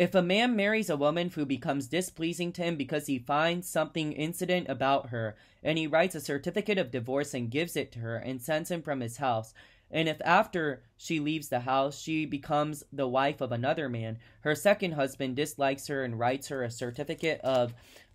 If a man marries a woman who becomes displeasing to him because he finds something incident about her, and he writes a certificate of divorce and gives it to her and sends him from his house, and if after she leaves the house she becomes the wife of another man, her second husband dislikes her and writes her a certificate of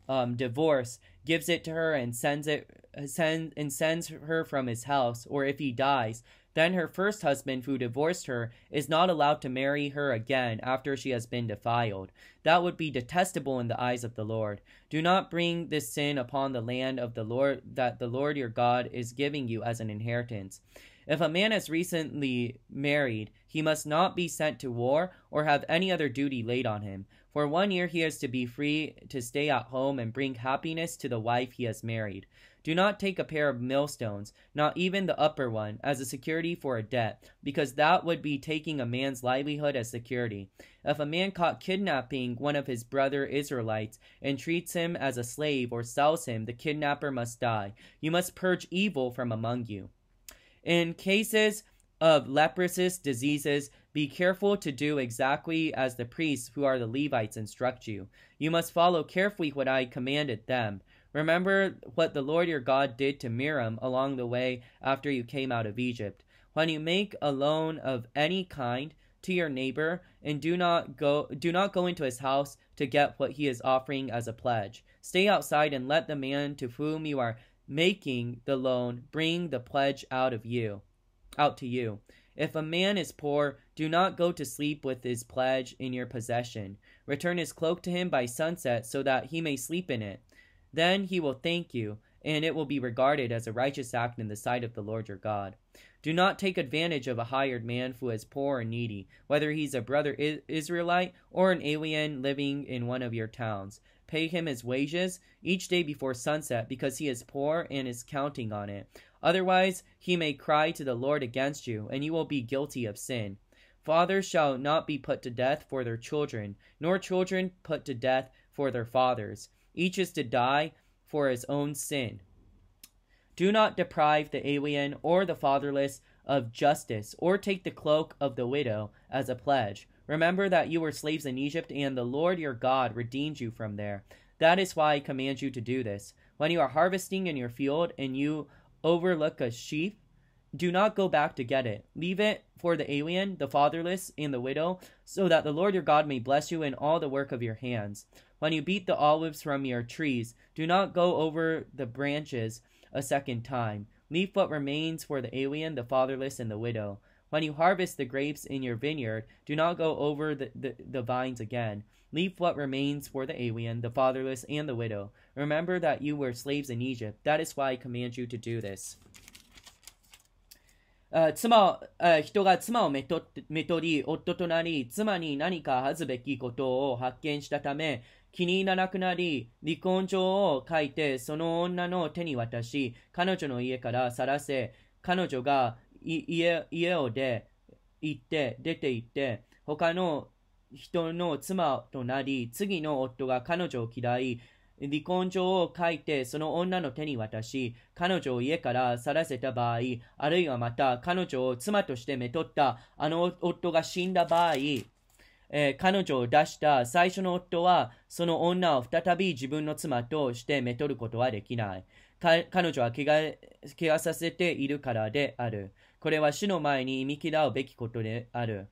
um, divorce, gives it to her and sends it send and sends her from his house, or if he dies, then her first husband, who divorced her, is not allowed to marry her again after she has been defiled. That would be detestable in the eyes of the Lord. Do not bring this sin upon the land of the Lord that the Lord your God is giving you as an inheritance. If a man is recently married, he must not be sent to war or have any other duty laid on him. For one year he is to be free to stay at home and bring happiness to the wife he has married. Do not take a pair of millstones, not even the upper one, as a security for a debt, because that would be taking a man's livelihood as security. If a man caught kidnapping one of his brother Israelites and treats him as a slave or sells him, the kidnapper must die. You must purge evil from among you. In cases of leprous diseases, be careful to do exactly as the priests who are the Levites instruct you. You must follow carefully what I commanded them. Remember what the Lord your God did to Miriam along the way after you came out of Egypt. When you make a loan of any kind, to your neighbor and do not go do not go into his house to get what he is offering as a pledge stay outside and let the man to whom you are making the loan bring the pledge out of you out to you if a man is poor do not go to sleep with his pledge in your possession return his cloak to him by sunset so that he may sleep in it then he will thank you and it will be regarded as a righteous act in the sight of the Lord your God. Do not take advantage of a hired man who is poor and needy, whether he is a brother Israelite or an alien living in one of your towns. Pay him his wages each day before sunset, because he is poor and is counting on it. Otherwise, he may cry to the Lord against you, and you will be guilty of sin. Fathers shall not be put to death for their children, nor children put to death for their fathers. Each is to die for his own sin. Do not deprive the alien or the fatherless of justice, or take the cloak of the widow as a pledge Remember that you were slaves in Egypt, and the Lord your God redeemed you from there. That is why I command you to do this. When you are harvesting in your field and you overlook a sheaf, do not go back to get it. Leave it for the alien, the fatherless, and the widow, so that the Lord your God may bless you in all the work of your hands. When you beat the olives from your trees, do not go over the branches a second time. Leave what remains for the alien, the fatherless, and the widow. When you harvest the grapes in your vineyard, do not go over the, the, the vines again. Leave what remains for the alien, the fatherless, and the widow. Remember that you were slaves in Egypt. That is why I command you to do this. 妻人が妻をめとり夫となり妻に何か恥ずべきことを発見したため気に入らなくなり離婚状を書いてその女の手に渡し彼女の家から去らせ彼女が uh, 家家をで行って、出て行って、他の人の妻となり、次の夫が彼女を嫌い、離婚状を書いてその女の手に渡し、彼女を家から去らせた場合、あるいはまた彼女を妻としてめとったあの夫が死んだ場合、えー、彼女を出した最初の夫は、その女を再び自分の妻としてめとることはできない。彼女は怪我怪我させているからである。これは主の前に見嫌うべきことである。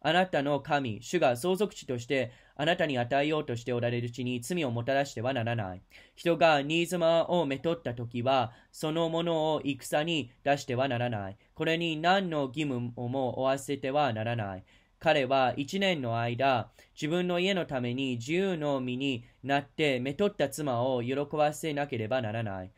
あなたの神、主が相続地としてあなたに与えようとしておられる地に罪をもたらしてはならない。人が新妻をめとった時は、そのものを戦に出してはならない。これに何の義務をも負わせてはならない。彼は一年の間、自分の家のために自由の身になって、めとった妻を喜ばせなければならない。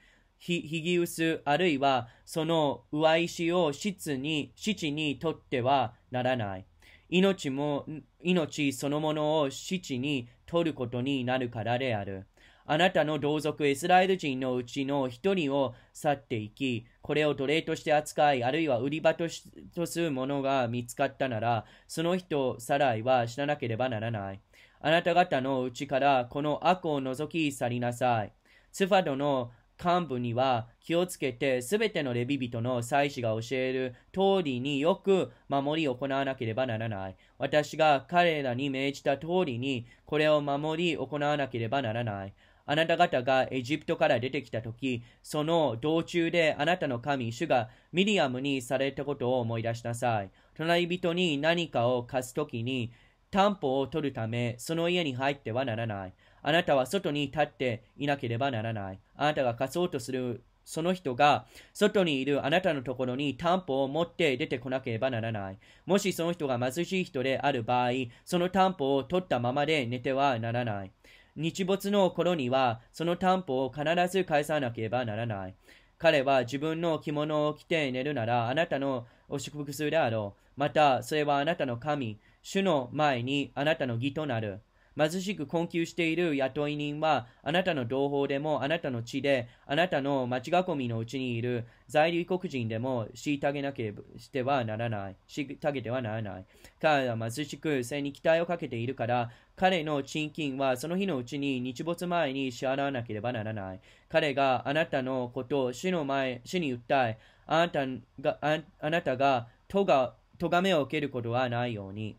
ひ、ひぎうす、あるいは、その上石を質に、質にとってはならない。命も、命そのものをちに取ることになるからである。あなたの同族イスラエル人のうちの一人を去っていき、これを奴隷として扱い、あるいは売り場ととするものが見つかったなら、その人さらいは死ななければならない。あなた方のうちからこの悪を除き去りなさい。ツファドの幹部には気をつけて全てのレビ人の祭司が教える通りによく守り行わなければならない。私が彼らに命じた通りにこれを守り行わなければならない。あなた方がエジプトから出てきたとき、その道中であなたの神、主がミリアムにされたことを思い出しなさい。隣人に何かを貸すときに、担保を取るため、その家に入ってはならない。あなたは外に立っていなければならない。あなたが貸そうとするその人が外にいるあなたのところに担保を持って出てこなければならない。もしその人が貧しい人である場合、その担保を取ったままで寝てはならない。日没の頃にはその担保を必ず返さなければならない。彼は自分の着物を着て寝るならあなたのお祝福するであろう。また、それはあなたの神、主の前にあなたの義となる。貧しく困窮している雇い人は、あなたの同胞でも、あなたの地で、あなたの町囲みのうちにいる在留国人でも、虐げなければはならない。虐げてはならない。彼は貧しく、背に期待をかけているから、彼の賃金はその日のうちに日没前に支払わなければならない。彼があなたのことを死の前、死に訴え、あなたが、あなたが、が、咎めを受けることはないように。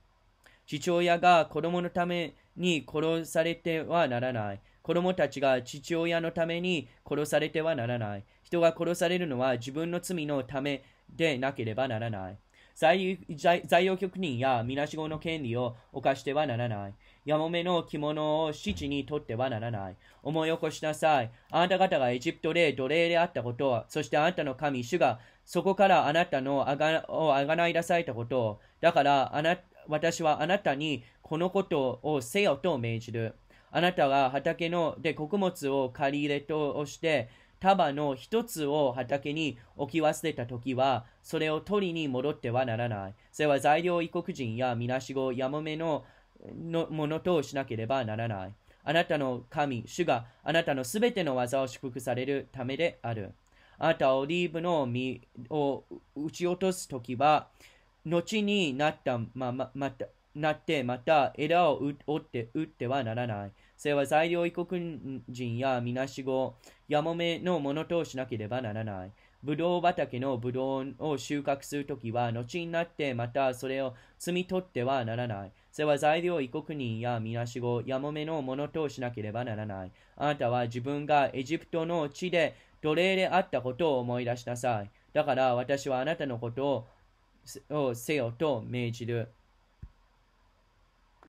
父親が子供のために殺されてはならない。子供たちが父親のために殺されてはならない。人が殺されるのは自分の罪のためでなければならない。在用局人やみなしごの権利を犯してはならない。やもめの着物を七にとってはならない。思い起こしなさい。あなた方がエジプトで奴隷であったことを、そしてあなたの神、主がそこからあなたのあがをあがない出されたことを、だからあなた私はあなたにこのことをせよと命じる。あなたが畑ので穀物を借り入れとして、束の一つを畑に置き忘れたときは、それを取りに戻ってはならない。それは材料異国人やみなしご、やもめののものとしなければならない。あなたの神、主があなたのすべての技を祝福されるためである。あなたはオリーブの実を打ち落とすときは、後になった、まままた、なってまた枝を折って打ってはならない。それは材料異国人やみなしご、やもめのものとしなければならない。ぶどう畑のぶどうを収穫するときは、後になってまたそれを摘み取ってはならない。それは材料異国人やみなしご、やもめのものとしなければならない。あなたは自分がエジプトの地で奴隷であったことを思い出しなさい。だから私はあなたのことををせよと命じる。